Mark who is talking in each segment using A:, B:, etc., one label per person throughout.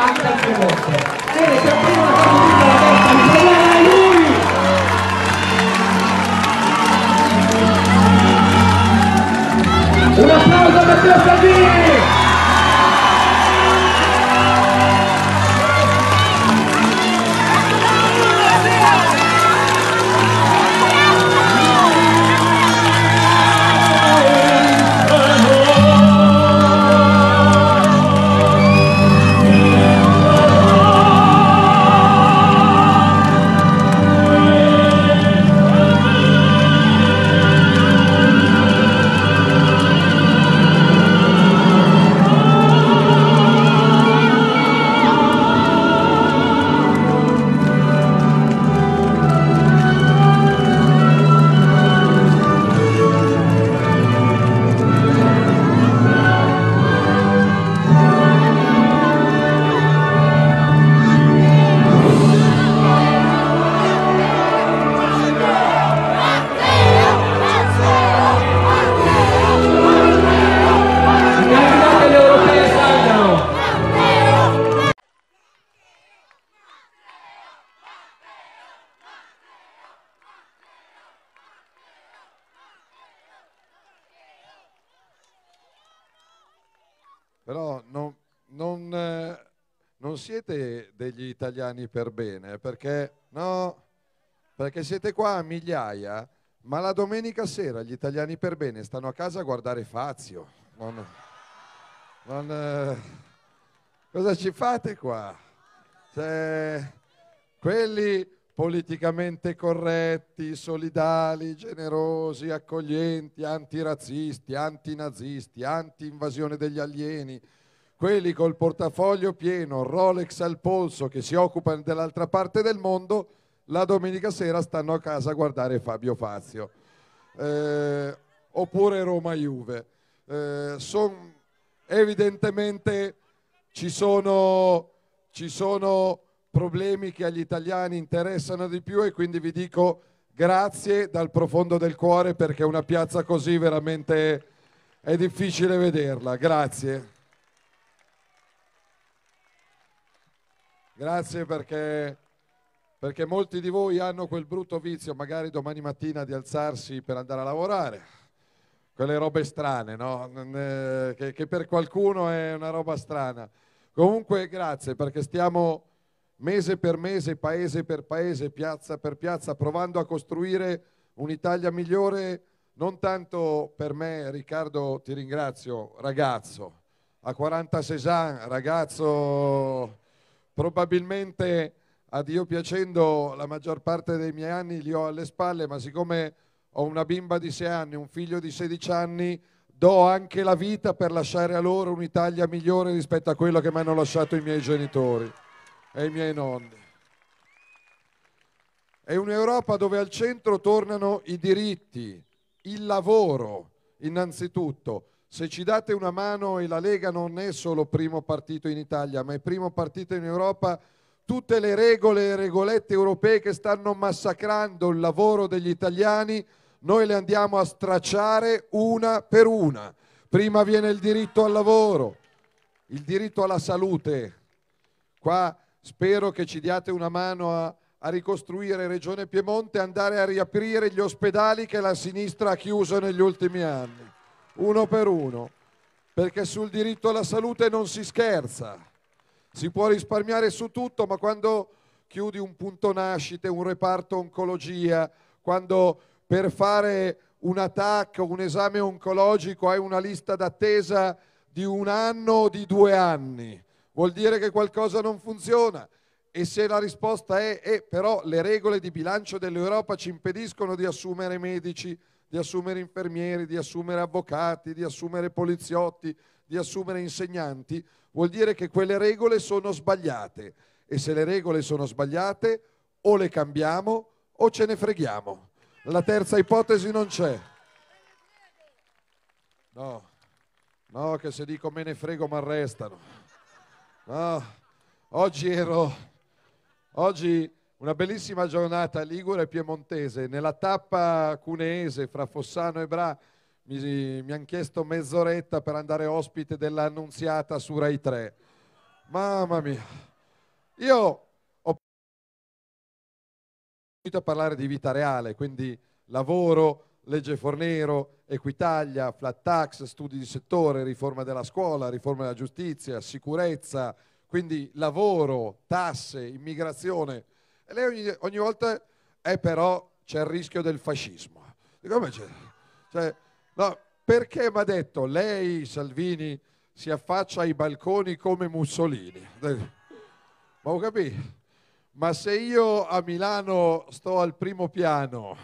A: anche altre volte. Bene, se prima una casa tutta la testa, mi parlare lui! Un applauso a Matteo Salvini! siete degli italiani per bene, perché no, perché siete qua a migliaia, ma la domenica sera gli italiani per bene stanno a casa a guardare Fazio. Non, non, eh, cosa ci fate qua? Cioè, quelli politicamente corretti, solidali, generosi, accoglienti, antirazzisti, antinazisti, anti-invasione degli alieni, quelli col portafoglio pieno, Rolex al polso, che si occupano dell'altra parte del mondo, la domenica sera stanno a casa a guardare Fabio Fazio. Eh, oppure Roma Juve. Eh, son, evidentemente ci sono, ci sono problemi che agli italiani interessano di più e quindi vi dico grazie dal profondo del cuore perché una piazza così veramente è difficile vederla. Grazie. Grazie perché, perché molti di voi hanno quel brutto vizio, magari domani mattina, di alzarsi per andare a lavorare. Quelle robe strane, no? Eh, che, che per qualcuno è una roba strana. Comunque grazie perché stiamo mese per mese, paese per paese, piazza per piazza, provando a costruire un'Italia migliore, non tanto per me, Riccardo ti ringrazio, ragazzo, a 46 anni, ragazzo probabilmente a Dio piacendo la maggior parte dei miei anni li ho alle spalle, ma siccome ho una bimba di 6 anni, un figlio di 16 anni, do anche la vita per lasciare a loro un'Italia migliore rispetto a quella che mi hanno lasciato i miei genitori e i miei nonni. È un'Europa dove al centro tornano i diritti, il lavoro innanzitutto, se ci date una mano e la Lega non è solo primo partito in Italia, ma è primo partito in Europa, tutte le regole e regolette europee che stanno massacrando il lavoro degli italiani, noi le andiamo a stracciare una per una. Prima viene il diritto al lavoro, il diritto alla salute. Qua spero che ci diate una mano a, a ricostruire Regione Piemonte, andare a riaprire gli ospedali che la sinistra ha chiuso negli ultimi anni uno per uno, perché sul diritto alla salute non si scherza. Si può risparmiare su tutto, ma quando chiudi un punto nascite, un reparto oncologia, quando per fare un attacco, un esame oncologico hai una lista d'attesa di un anno o di due anni, vuol dire che qualcosa non funziona. E se la risposta è, eh, però le regole di bilancio dell'Europa ci impediscono di assumere medici, di assumere infermieri, di assumere avvocati, di assumere poliziotti, di assumere insegnanti, vuol dire che quelle regole sono sbagliate e se le regole sono sbagliate o le cambiamo o ce ne freghiamo. La terza ipotesi non c'è. No, no, che se dico me ne frego mi arrestano. No, oggi ero, oggi una bellissima giornata ligure e piemontese. Nella tappa cuneese fra Fossano e Bra mi, mi hanno chiesto mezz'oretta per andare ospite dell'annunziata su Rai 3. Mamma mia. Io ho iniziato a parlare di vita reale, quindi lavoro, legge Fornero, Equitalia, flat tax, studi di settore, riforma della scuola, riforma della giustizia, sicurezza, quindi lavoro, tasse, immigrazione e lei ogni, ogni volta è eh, però c'è il rischio del fascismo. Dico, ma c'è, cioè, no, perché mi ha detto lei, Salvini, si affaccia ai balconi come Mussolini? Ma ho capito. Ma se io a Milano sto al primo piano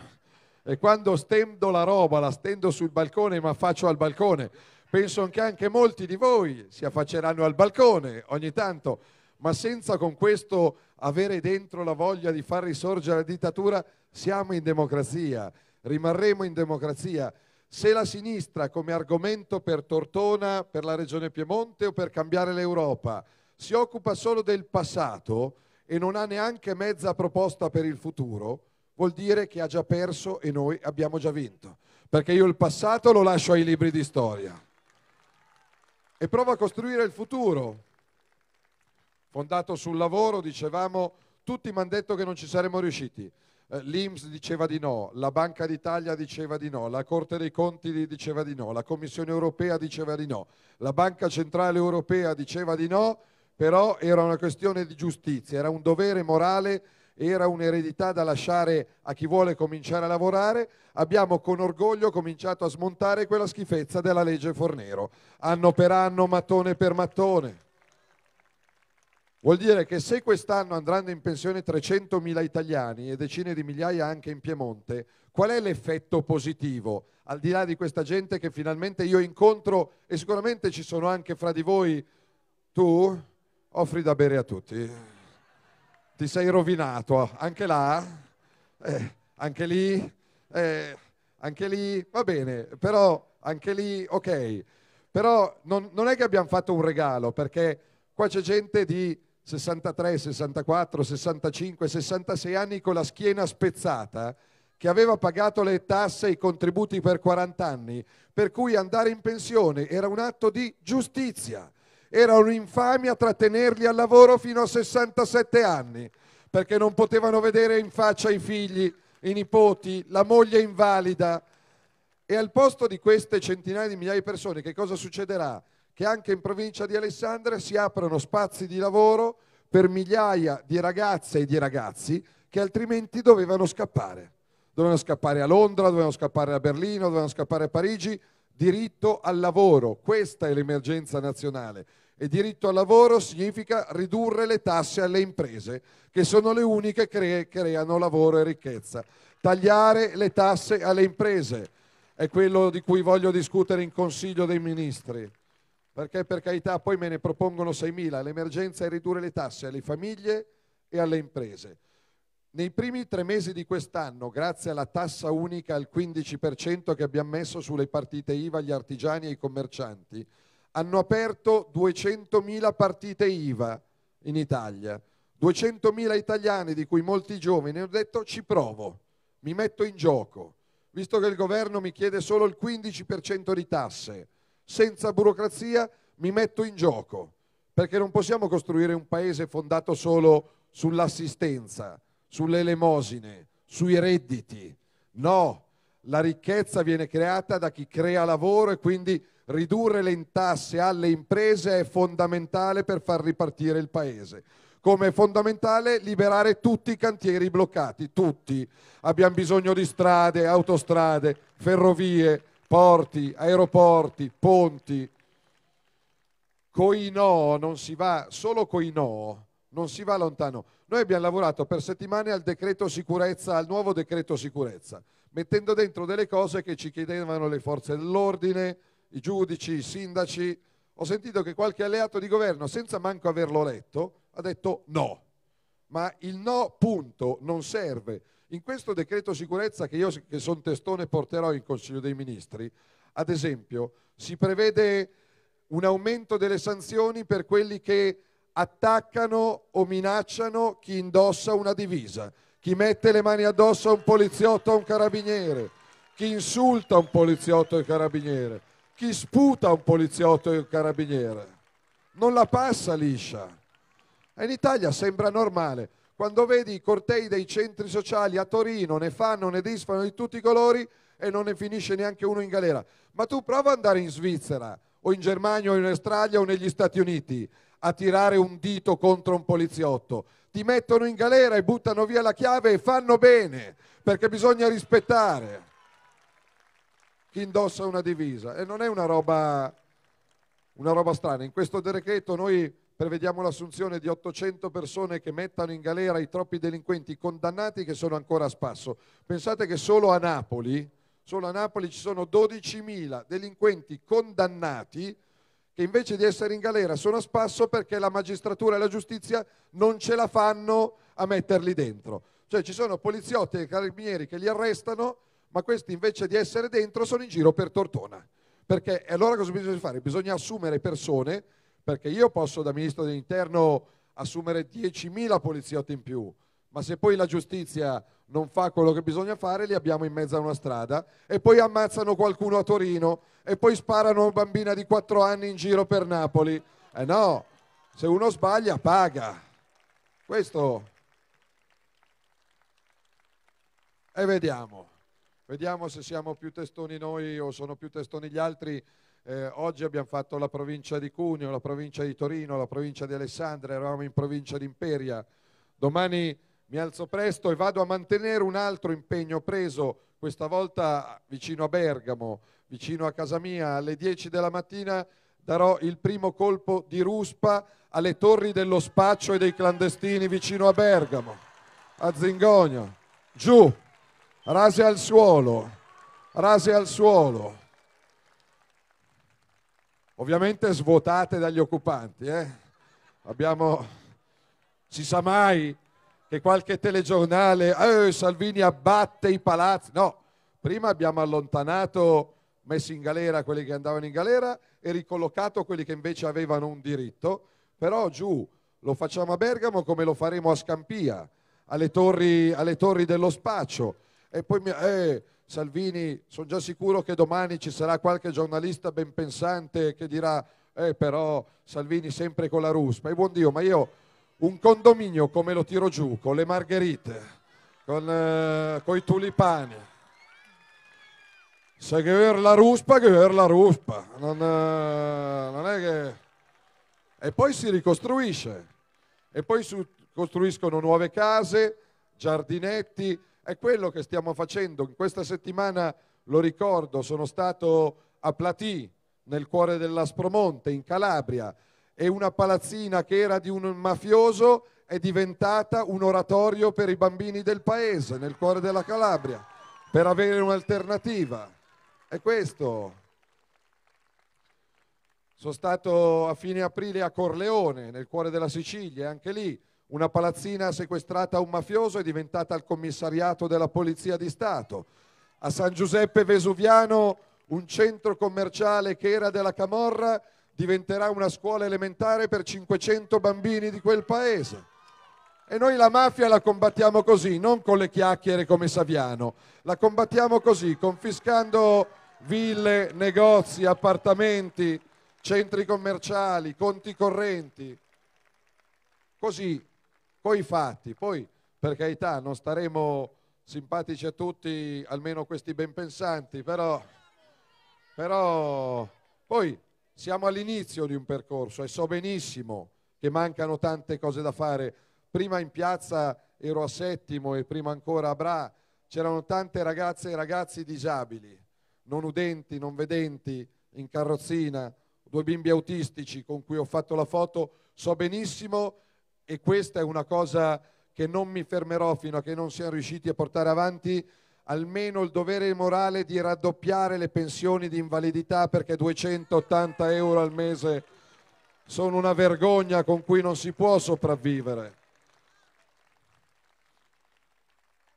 A: e quando stendo la roba la stendo sul balcone ma faccio al balcone, penso che anche molti di voi si affacceranno al balcone ogni tanto ma senza con questo avere dentro la voglia di far risorgere la dittatura, siamo in democrazia, rimarremo in democrazia. Se la sinistra come argomento per Tortona, per la regione Piemonte o per cambiare l'Europa si occupa solo del passato e non ha neanche mezza proposta per il futuro, vuol dire che ha già perso e noi abbiamo già vinto. Perché io il passato lo lascio ai libri di storia. E prova a costruire il futuro fondato sul lavoro, dicevamo, tutti mi hanno detto che non ci saremmo riusciti. Eh, L'IMS diceva di no, la Banca d'Italia diceva di no, la Corte dei Conti diceva di no, la Commissione europea diceva di no, la Banca Centrale Europea diceva di no, però era una questione di giustizia, era un dovere morale, era un'eredità da lasciare a chi vuole cominciare a lavorare. Abbiamo con orgoglio cominciato a smontare quella schifezza della legge Fornero, anno per anno, mattone per mattone. Vuol dire che se quest'anno andranno in pensione 300.000 italiani e decine di migliaia anche in Piemonte, qual è l'effetto positivo? Al di là di questa gente che finalmente io incontro e sicuramente ci sono anche fra di voi, tu offri da bere a tutti, ti sei rovinato, anche là, eh, anche lì, eh, anche lì, va bene, però anche lì, ok, però non, non è che abbiamo fatto un regalo perché qua c'è gente di 63, 64, 65, 66 anni con la schiena spezzata, che aveva pagato le tasse e i contributi per 40 anni, per cui andare in pensione era un atto di giustizia, era un'infamia trattenerli al lavoro fino a 67 anni, perché non potevano vedere in faccia i figli, i nipoti, la moglie invalida. E al posto di queste centinaia di migliaia di persone che cosa succederà? che anche in provincia di Alessandria si aprono spazi di lavoro per migliaia di ragazze e di ragazzi che altrimenti dovevano scappare. Dovevano scappare a Londra, dovevano scappare a Berlino, dovevano scappare a Parigi. Diritto al lavoro, questa è l'emergenza nazionale. E diritto al lavoro significa ridurre le tasse alle imprese, che sono le uniche che creano lavoro e ricchezza. Tagliare le tasse alle imprese è quello di cui voglio discutere in Consiglio dei Ministri perché per carità poi me ne propongono 6.000, l'emergenza è ridurre le tasse alle famiglie e alle imprese. Nei primi tre mesi di quest'anno, grazie alla tassa unica al 15% che abbiamo messo sulle partite IVA agli artigiani e ai commercianti, hanno aperto 200.000 partite IVA in Italia. 200.000 italiani, di cui molti giovani, hanno detto ci provo, mi metto in gioco, visto che il governo mi chiede solo il 15% di tasse senza burocrazia mi metto in gioco, perché non possiamo costruire un paese fondato solo sull'assistenza, sulle elemosine, sui redditi. No, la ricchezza viene creata da chi crea lavoro e quindi ridurre le tasse alle imprese è fondamentale per far ripartire il paese. Come è fondamentale liberare tutti i cantieri bloccati, tutti. Abbiamo bisogno di strade, autostrade, ferrovie, porti, aeroporti, ponti. Coi no non si va, solo coi no non si va lontano. Noi abbiamo lavorato per settimane al decreto sicurezza, al nuovo decreto sicurezza, mettendo dentro delle cose che ci chiedevano le forze dell'ordine, i giudici, i sindaci. Ho sentito che qualche alleato di governo, senza manco averlo letto, ha detto no. Ma il no punto non serve in questo decreto sicurezza che io che sono testone porterò in Consiglio dei Ministri, ad esempio, si prevede un aumento delle sanzioni per quelli che attaccano o minacciano chi indossa una divisa, chi mette le mani addosso a un poliziotto o a un carabiniere, chi insulta un poliziotto e un carabiniere, chi sputa un poliziotto e un carabiniere. Non la passa liscia. In Italia sembra normale. Quando vedi i cortei dei centri sociali a Torino, ne fanno, ne disfano di tutti i colori e non ne finisce neanche uno in galera. Ma tu prova ad andare in Svizzera o in Germania o in Australia o negli Stati Uniti a tirare un dito contro un poliziotto. Ti mettono in galera e buttano via la chiave e fanno bene, perché bisogna rispettare chi indossa una divisa. E non è una roba, una roba strana. In questo decreto noi prevediamo l'assunzione di 800 persone che mettano in galera i troppi delinquenti condannati che sono ancora a spasso. Pensate che solo a Napoli, solo a Napoli ci sono 12.000 delinquenti condannati che invece di essere in galera sono a spasso perché la magistratura e la giustizia non ce la fanno a metterli dentro. Cioè ci sono poliziotti e carabinieri che li arrestano, ma questi invece di essere dentro sono in giro per Tortona. Perché allora cosa bisogna fare? Bisogna assumere persone perché io posso da ministro dell'interno assumere 10.000 poliziotti in più, ma se poi la giustizia non fa quello che bisogna fare, li abbiamo in mezzo a una strada e poi ammazzano qualcuno a Torino e poi sparano una bambina di 4 anni in giro per Napoli. Eh no, se uno sbaglia paga. Questo... E vediamo, vediamo se siamo più testoni noi o sono più testoni gli altri. Eh, oggi abbiamo fatto la provincia di Cuneo, la provincia di Torino, la provincia di Alessandria, eravamo in provincia di Imperia. Domani mi alzo presto e vado a mantenere un altro impegno preso, questa volta vicino a Bergamo, vicino a casa mia, alle 10 della mattina darò il primo colpo di ruspa alle torri dello spaccio e dei clandestini vicino a Bergamo, a Zingonia. Giù, rase al suolo, rase al suolo ovviamente svuotate dagli occupanti. Eh? Abbiamo, si sa mai che qualche telegiornale, eh, Salvini abbatte i palazzi. No, prima abbiamo allontanato, messi in galera quelli che andavano in galera e ricollocato quelli che invece avevano un diritto, però giù lo facciamo a Bergamo come lo faremo a Scampia, alle torri, alle torri dello spaccio. E poi eh, Salvini, sono già sicuro che domani ci sarà qualche giornalista ben pensante che dirà eh, però Salvini sempre con la ruspa. E buon Dio, ma io un condominio come lo tiro giù, con le margherite, con eh, i tulipani. Se che la ruspa, che la ruspa. Non, eh, non è che... E poi si ricostruisce. E poi si costruiscono nuove case, giardinetti è quello che stiamo facendo. In questa settimana, lo ricordo, sono stato a Platì, nel cuore dell'Aspromonte, in Calabria, e una palazzina che era di un mafioso è diventata un oratorio per i bambini del paese, nel cuore della Calabria, per avere un'alternativa. È questo. Sono stato a fine aprile a Corleone, nel cuore della Sicilia, anche lì una palazzina sequestrata a un mafioso è diventata il commissariato della Polizia di Stato. A San Giuseppe Vesuviano un centro commerciale che era della Camorra diventerà una scuola elementare per 500 bambini di quel paese. E noi la mafia la combattiamo così, non con le chiacchiere come Saviano, la combattiamo così, confiscando ville, negozi, appartamenti, centri commerciali, conti correnti. Così coi fatti. Poi, per carità, non staremo simpatici a tutti, almeno questi ben pensanti, però, però poi siamo all'inizio di un percorso e so benissimo che mancano tante cose da fare. Prima in piazza ero a Settimo e prima ancora a Bra, c'erano tante ragazze e ragazzi disabili, non udenti, non vedenti, in carrozzina, due bimbi autistici con cui ho fatto la foto, so benissimo e questa è una cosa che non mi fermerò fino a che non siamo riusciti a portare avanti almeno il dovere morale di raddoppiare le pensioni di invalidità perché 280 euro al mese sono una vergogna con cui non si può sopravvivere.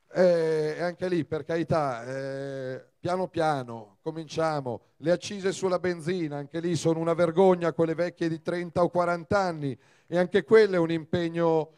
A: E anche lì, per carità, eh, piano piano cominciamo. Le accise sulla benzina, anche lì sono una vergogna, quelle vecchie di 30 o 40 anni e anche quello è un impegno.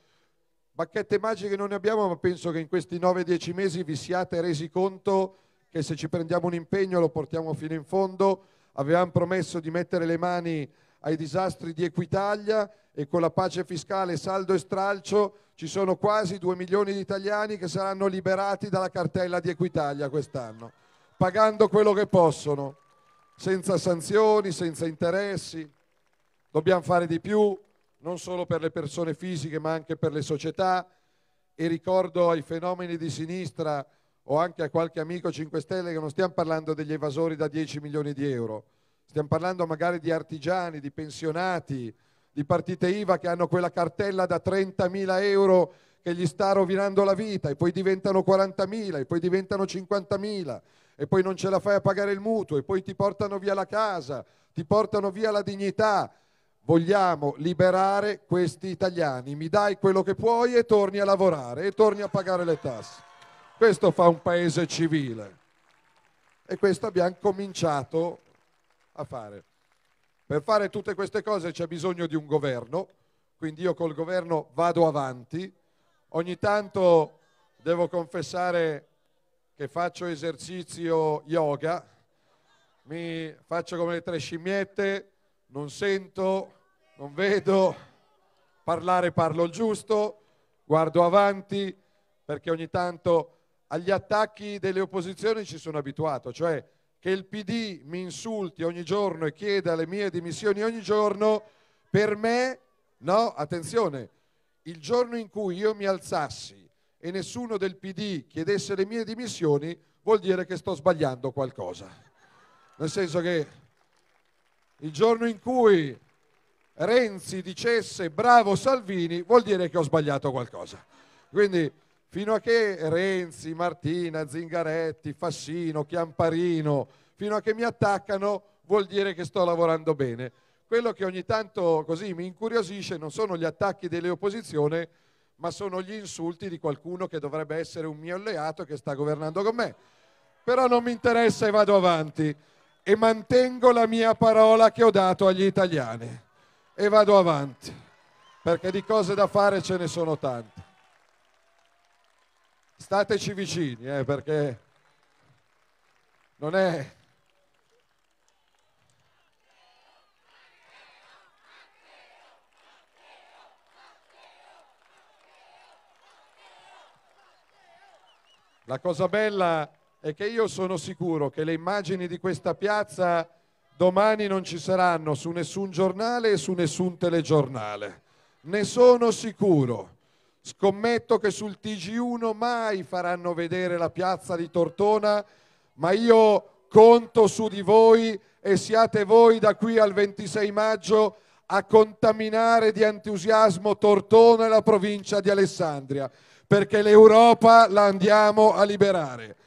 A: Bacchette magiche non ne abbiamo, ma penso che in questi 9-10 mesi vi siate resi conto che se ci prendiamo un impegno lo portiamo fino in fondo. Avevamo promesso di mettere le mani ai disastri di Equitalia e con la pace fiscale saldo e stralcio ci sono quasi 2 milioni di italiani che saranno liberati dalla cartella di Equitalia quest'anno, pagando quello che possono, senza sanzioni, senza interessi. Dobbiamo fare di più, non solo per le persone fisiche ma anche per le società e ricordo ai fenomeni di sinistra o anche a qualche amico 5 Stelle che non stiamo parlando degli evasori da 10 milioni di euro, stiamo parlando magari di artigiani, di pensionati, di partite IVA che hanno quella cartella da 30 mila euro che gli sta rovinando la vita e poi diventano 40 mila e poi diventano 50 mila e poi non ce la fai a pagare il mutuo e poi ti portano via la casa, ti portano via la dignità Vogliamo liberare questi italiani. Mi dai quello che puoi e torni a lavorare e torni a pagare le tasse. Questo fa un paese civile. E questo abbiamo cominciato a fare. Per fare tutte queste cose c'è bisogno di un governo, quindi io col governo vado avanti. Ogni tanto devo confessare che faccio esercizio yoga, mi faccio come le tre scimmiette, non sento, non vedo, parlare parlo il giusto, guardo avanti perché ogni tanto agli attacchi delle opposizioni ci sono abituato, cioè che il PD mi insulti ogni giorno e chieda le mie dimissioni ogni giorno, per me, no, attenzione, il giorno in cui io mi alzassi e nessuno del PD chiedesse le mie dimissioni, vuol dire che sto sbagliando qualcosa. Nel senso che il giorno in cui Renzi dicesse bravo Salvini vuol dire che ho sbagliato qualcosa. Quindi fino a che Renzi, Martina, Zingaretti, Fassino, Chiamparino, fino a che mi attaccano vuol dire che sto lavorando bene. Quello che ogni tanto così mi incuriosisce non sono gli attacchi delle opposizioni, ma sono gli insulti di qualcuno che dovrebbe essere un mio alleato che sta governando con me. Però non mi interessa e vado avanti e mantengo la mia parola che ho dato agli italiani e vado avanti, perché di cose da fare ce ne sono tante. Stateci vicini, eh, perché non è... La cosa bella è che io sono sicuro che le immagini di questa piazza domani non ci saranno su nessun giornale e su nessun telegiornale. Ne sono sicuro. Scommetto che sul TG1 mai faranno vedere la piazza di Tortona, ma io conto su di voi e siate voi da qui al 26 maggio a contaminare di entusiasmo Tortona e la provincia di Alessandria, perché l'Europa la andiamo a liberare.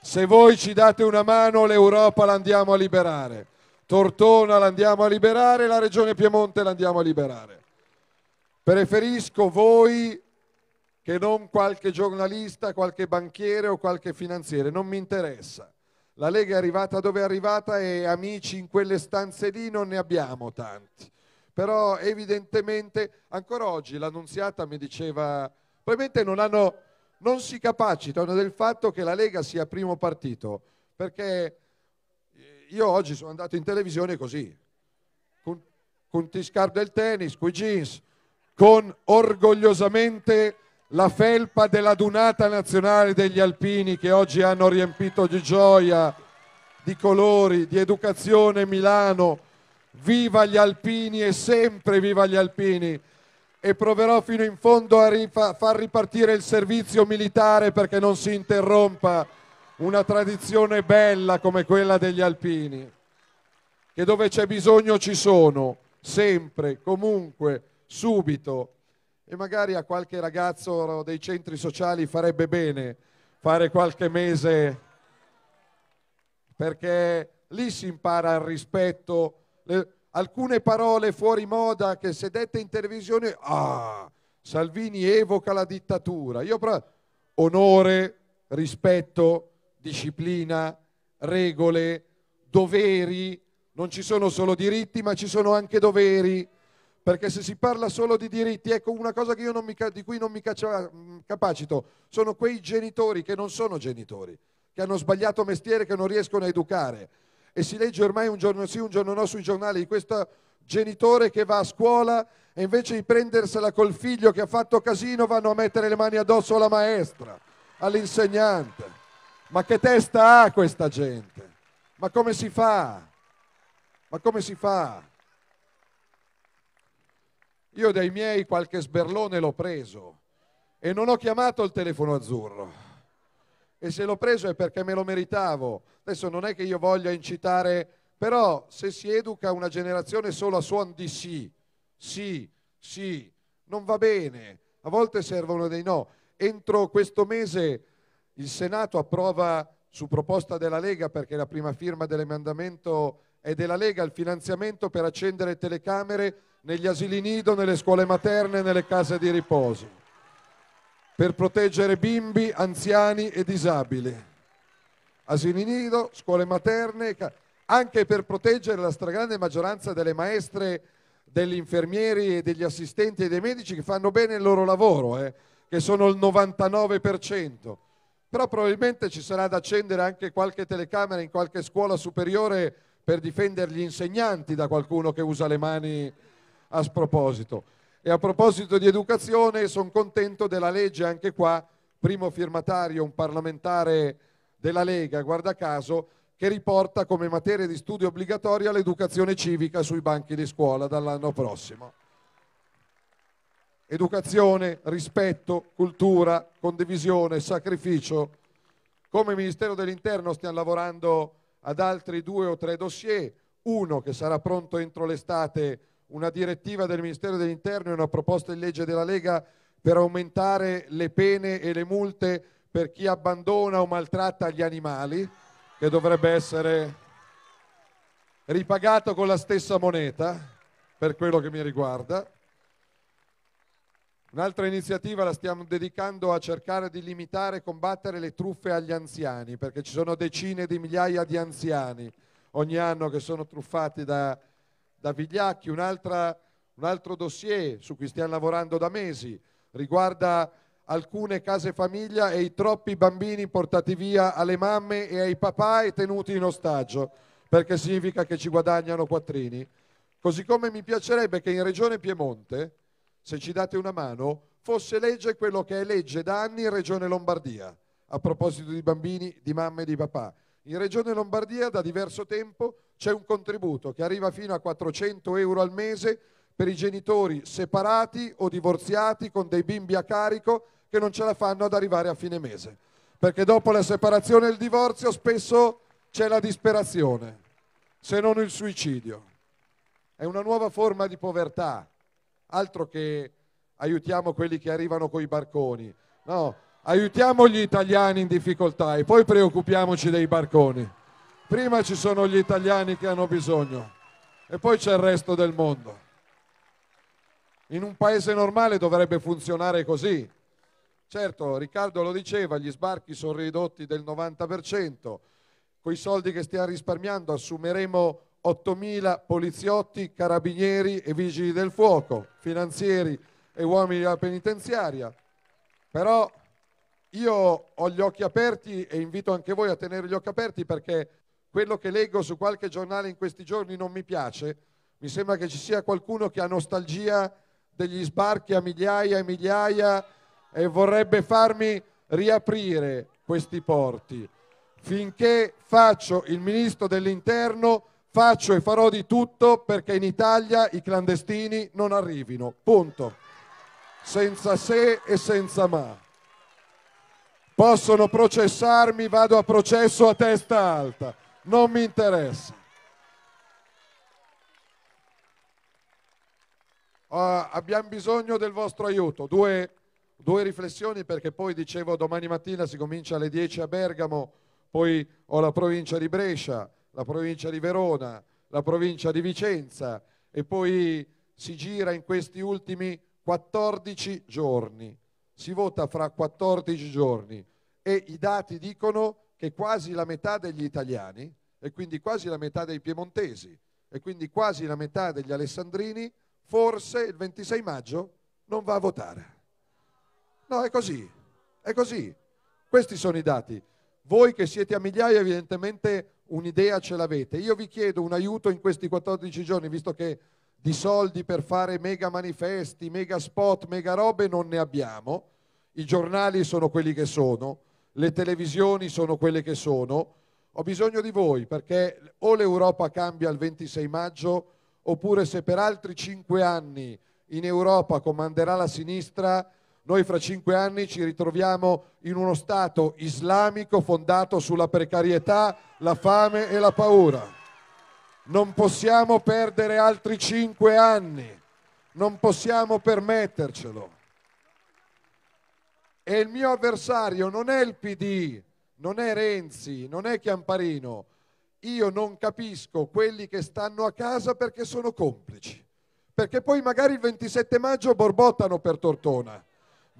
A: Se voi ci date una mano, l'Europa la andiamo a liberare. Tortona l'andiamo a liberare, la Regione Piemonte l'andiamo a liberare. Preferisco voi che non qualche giornalista, qualche banchiere o qualche finanziere, non mi interessa. La Lega è arrivata dove è arrivata e amici in quelle stanze lì non ne abbiamo tanti. Però evidentemente ancora oggi l'annunziata mi diceva, probabilmente non, hanno, non si capacitano del fatto che la Lega sia primo partito, perché io oggi sono andato in televisione così, con, con Tiscar del tennis, con i jeans, con orgogliosamente la felpa della dunata nazionale degli alpini che oggi hanno riempito di gioia, di colori, di educazione Milano. Viva gli alpini e sempre viva gli alpini! E proverò fino in fondo a rifa- far ripartire il servizio militare perché non si interrompa una tradizione bella come quella degli alpini, che dove c'è bisogno ci sono, sempre, comunque, subito. E magari a qualche ragazzo dei centri sociali farebbe bene fare qualche mese, perché lì si impara il rispetto. Le, alcune parole fuori moda che se dette in televisione, ah, Salvini evoca la dittatura. Io però, onore, rispetto, disciplina, regole, doveri, non ci sono solo diritti ma ci sono anche doveri, perché se si parla solo di diritti, ecco una cosa mi, di cui non mi mm, capacito, sono quei genitori che non sono genitori, che hanno sbagliato mestiere, che non riescono a educare e si legge ormai un giorno sì, un giorno no sui giornali di questo genitore che va a scuola e invece di prendersela col figlio che ha fatto casino vanno a mettere le mani addosso alla maestra, all'insegnante. Ma che testa ha questa gente? Ma come si fa? Ma come si fa? Io dai miei qualche sberlone l'ho preso e non ho chiamato il telefono azzurro. E se l'ho preso è perché me lo meritavo. Adesso non è che io voglia incitare, però se si educa una generazione solo a suon di sì, sì, sì, non va bene. A volte servono dei no. Entro questo mese il Senato approva su proposta della Lega, perché la prima firma dell'emendamento è della Lega, il finanziamento per accendere telecamere negli asili nido, nelle scuole materne e nelle case di riposo, per proteggere bimbi, anziani e disabili. Asili nido, scuole materne, anche per proteggere la stragrande maggioranza delle maestre, degli infermieri e degli assistenti e dei medici che fanno bene il loro lavoro, eh, che sono il 99% però probabilmente ci sarà da accendere anche qualche telecamera in qualche scuola superiore per difendere gli insegnanti da qualcuno che usa le mani a sproposito. E a proposito di educazione, sono contento della legge anche qua, primo firmatario, un parlamentare della Lega, guarda caso, che riporta come materia di studio obbligatoria l'educazione civica sui banchi di scuola dall'anno prossimo educazione, rispetto, cultura, condivisione, sacrificio. Come Ministero dell'Interno stiamo lavorando ad altri due o tre dossier, uno che sarà pronto entro l'estate, una direttiva del Ministero dell'Interno e una proposta di legge della Lega per aumentare le pene e le multe per chi abbandona o maltratta gli animali, che dovrebbe essere ripagato con la stessa moneta per quello che mi riguarda. Un'altra iniziativa la stiamo dedicando a cercare di limitare e combattere le truffe agli anziani, perché ci sono decine di migliaia di anziani ogni anno che sono truffati da, da vigliacchi. un altro dossier su cui stiamo lavorando da mesi riguarda alcune case famiglia e i troppi bambini portati via alle mamme e ai papà e tenuti in ostaggio, perché significa che ci guadagnano quattrini. Così come mi piacerebbe che in Regione Piemonte se ci date una mano, fosse legge quello che è legge da anni in Regione Lombardia, a proposito di bambini, di mamme e di papà. In Regione Lombardia da diverso tempo c'è un contributo che arriva fino a 400 euro al mese per i genitori separati o divorziati con dei bimbi a carico che non ce la fanno ad arrivare a fine mese. Perché dopo la separazione e il divorzio spesso c'è la disperazione, se non il suicidio. È una nuova forma di povertà altro che aiutiamo quelli che arrivano con i barconi, no, aiutiamo gli italiani in difficoltà e poi preoccupiamoci dei barconi. Prima ci sono gli italiani che hanno bisogno e poi c'è il resto del mondo. In un paese normale dovrebbe funzionare così. Certo, Riccardo lo diceva, gli sbarchi sono ridotti del 90%, con i soldi che stiamo risparmiando assumeremo 8.000 poliziotti, carabinieri e vigili del fuoco, finanzieri e uomini della penitenziaria. Però io ho gli occhi aperti e invito anche voi a tenere gli occhi aperti perché quello che leggo su qualche giornale in questi giorni non mi piace. Mi sembra che ci sia qualcuno che ha nostalgia degli sbarchi a migliaia e migliaia e vorrebbe farmi riaprire questi porti. Finché faccio il ministro dell'interno Faccio e farò di tutto perché in Italia i clandestini non arrivino. Punto. Senza se e senza ma. Possono processarmi, vado a processo a testa alta. Non mi interessa. Uh, ah, abbiamo bisogno del vostro aiuto. Due, due, riflessioni perché poi dicevo domani mattina si comincia alle 10 a Bergamo, poi ho la provincia di Brescia, la provincia di Verona, la provincia di Vicenza e poi si gira in questi ultimi 14 giorni. Si vota fra 14 giorni e i dati dicono che quasi la metà degli italiani e quindi quasi la metà dei piemontesi e quindi quasi la metà degli alessandrini forse il 26 maggio non va a votare. No, è così, è così. Questi sono i dati. Voi che siete a migliaia evidentemente un'idea ce l'avete. Io vi chiedo un aiuto in questi 14 giorni, visto che di soldi per fare mega manifesti, mega spot, mega robe non ne abbiamo. I giornali sono quelli che sono, le televisioni sono quelle che sono. Ho bisogno di voi perché o l'Europa cambia il 26 maggio oppure se per altri 5 anni in Europa comanderà la sinistra noi fra cinque anni ci ritroviamo in uno Stato islamico fondato sulla precarietà, la fame e la paura. Non possiamo perdere altri cinque anni, non possiamo permettercelo. E il mio avversario non è il PD, non è Renzi, non è Chiamparino. Io non capisco quelli che stanno a casa perché sono complici. Perché poi magari il 27 maggio borbottano per Tortona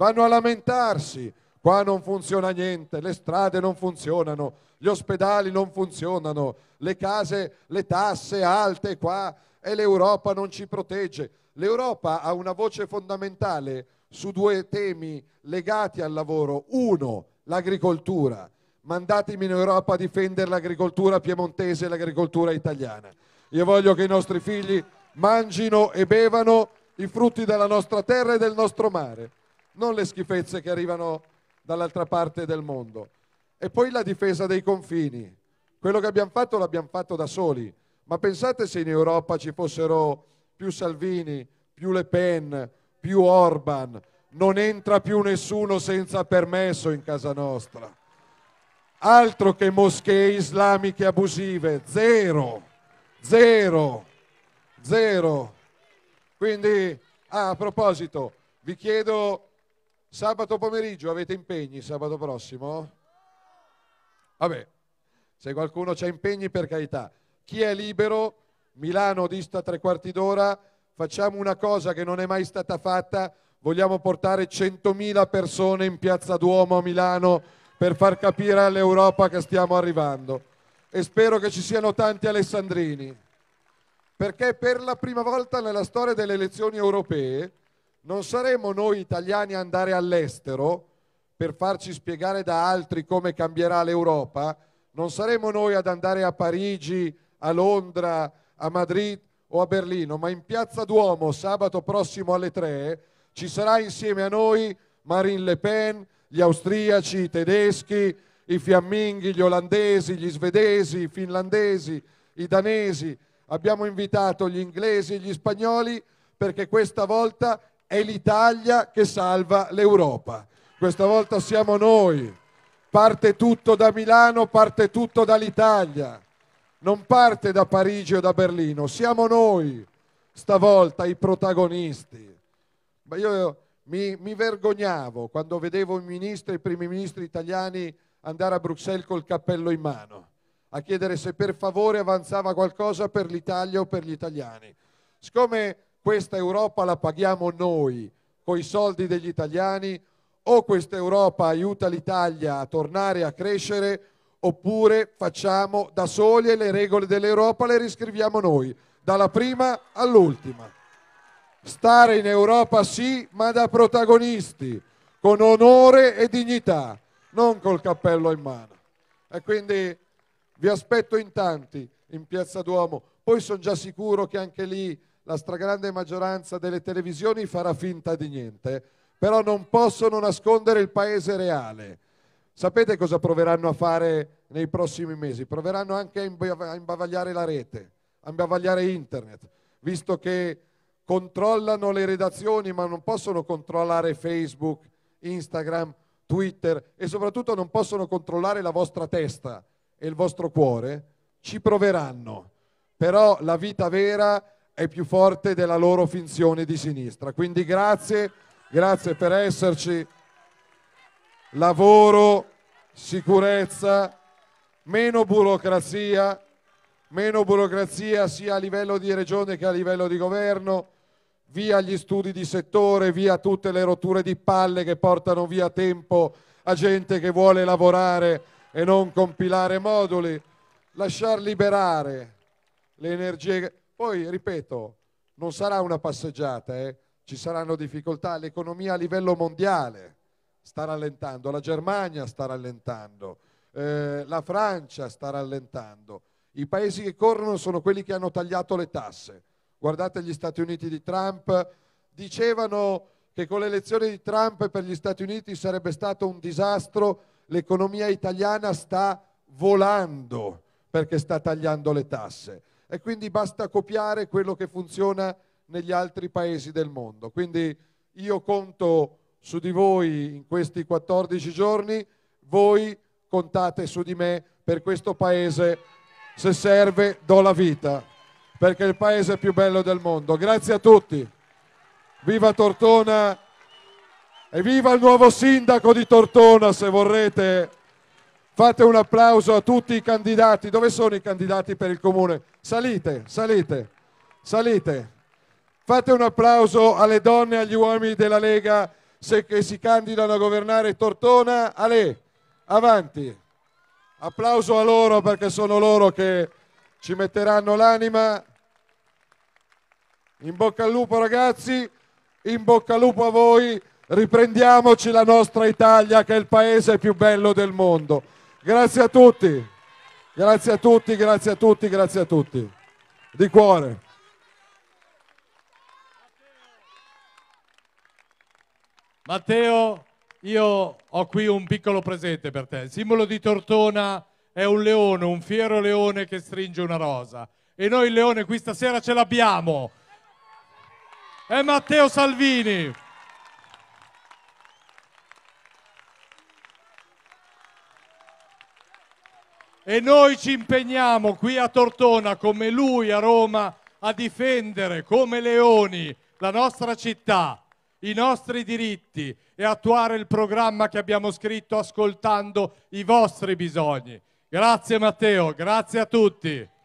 A: vanno a lamentarsi, qua non funziona niente, le strade non funzionano, gli ospedali non funzionano, le case, le tasse alte qua e l'Europa non ci protegge. L'Europa ha una voce fondamentale su due temi legati al lavoro. Uno, l'agricoltura. Mandatemi in Europa a difendere l'agricoltura piemontese e l'agricoltura italiana. Io voglio che i nostri figli mangino e bevano i frutti della nostra terra e del nostro mare non le schifezze che arrivano dall'altra parte del mondo. E poi la difesa dei confini. Quello che abbiamo fatto l'abbiamo fatto da soli, ma pensate se in Europa ci fossero più Salvini, più Le Pen, più Orban, non entra più nessuno senza permesso in casa nostra. Altro che moschee islamiche abusive, zero, zero, zero. Quindi, ah, a proposito, vi chiedo Sabato pomeriggio avete impegni sabato prossimo? Vabbè, se qualcuno ha impegni per carità. Chi è libero? Milano dista tre quarti d'ora, facciamo una cosa che non è mai stata fatta, vogliamo portare 100.000 persone in Piazza Duomo a Milano per far capire all'Europa che stiamo arrivando. E spero che ci siano tanti alessandrini, perché per la prima volta nella storia delle elezioni europee non saremo noi italiani a andare all'estero per farci spiegare da altri come cambierà l'Europa, non saremo noi ad andare a Parigi, a Londra, a Madrid o a Berlino, ma in Piazza Duomo sabato prossimo alle 3 ci sarà insieme a noi Marine Le Pen, gli austriaci, i tedeschi, i fiamminghi, gli olandesi, gli svedesi, i finlandesi, i danesi. Abbiamo invitato gli inglesi e gli spagnoli perché questa volta è l'Italia che salva l'Europa. Questa volta siamo noi. Parte tutto da Milano, parte tutto dall'Italia. Non parte da Parigi o da Berlino, siamo noi stavolta i protagonisti. Ma io mi, mi vergognavo quando vedevo i ministri, i primi ministri italiani andare a Bruxelles col cappello in mano a chiedere se per favore avanzava qualcosa per l'Italia o per gli italiani. Siccome questa Europa la paghiamo noi, con i soldi degli italiani, o questa Europa aiuta l'Italia a tornare a crescere, oppure facciamo da soli le regole dell'Europa le riscriviamo noi, dalla prima all'ultima. Stare in Europa sì, ma da protagonisti, con onore e dignità, non col cappello in mano. E quindi vi aspetto in tanti in Piazza Duomo, poi sono già sicuro che anche lì la stragrande maggioranza delle televisioni farà finta di niente, però non possono nascondere il paese reale. Sapete cosa proveranno a fare nei prossimi mesi? Proveranno anche a, imbavagliare la rete, a imbavagliare internet, visto che controllano le redazioni ma non possono controllare Facebook, Instagram, Twitter e soprattutto non possono controllare la vostra testa e il vostro cuore, ci proveranno. Però la vita vera è più forte della loro finzione di sinistra. Quindi grazie, grazie per esserci. Lavoro, sicurezza, meno burocrazia, meno burocrazia sia a livello di regione che a livello di governo, via gli studi di settore, via tutte le rotture di palle che portano via tempo a gente che vuole lavorare e non compilare moduli, lasciar liberare le energie poi, ripeto, non sarà una passeggiata, eh? ci saranno difficoltà, l'economia a livello mondiale sta rallentando, la Germania sta rallentando, eh, la Francia sta rallentando, i paesi che corrono sono quelli che hanno tagliato le tasse. Guardate gli Stati Uniti di Trump, dicevano che con l'elezione di Trump per gli Stati Uniti sarebbe stato un disastro, l'economia italiana sta volando perché sta tagliando le tasse e quindi basta copiare quello che funziona negli altri paesi del mondo. Quindi io conto su di voi in questi 14 giorni, voi contate su di me per questo paese, se serve do la vita, perché è il paese più bello del mondo. Grazie a tutti, viva Tortona e viva il nuovo sindaco di Tortona se vorrete. Fate un applauso a tutti i candidati. Dove sono i candidati per il comune? Salite, salite, salite. Fate un applauso alle donne e agli uomini della Lega che si candidano a governare Tortona. Ale, avanti. Applauso a loro perché sono loro che ci metteranno l'anima. In bocca al lupo ragazzi, in bocca al lupo a voi. Riprendiamoci la nostra Italia che è il paese più bello del mondo. Grazie a tutti, grazie a tutti, grazie a tutti, grazie a tutti. Di cuore. Matteo, io ho qui un piccolo presente per te. Il simbolo di Tortona è un leone, un fiero leone che stringe una rosa. E noi il leone qui stasera ce l'abbiamo. È Matteo Salvini. e noi ci impegniamo qui a Tortona, come lui a Roma, a difendere come leoni la nostra città, i nostri diritti e attuare il programma che abbiamo scritto ascoltando i vostri bisogni. Grazie Matteo, grazie a tutti.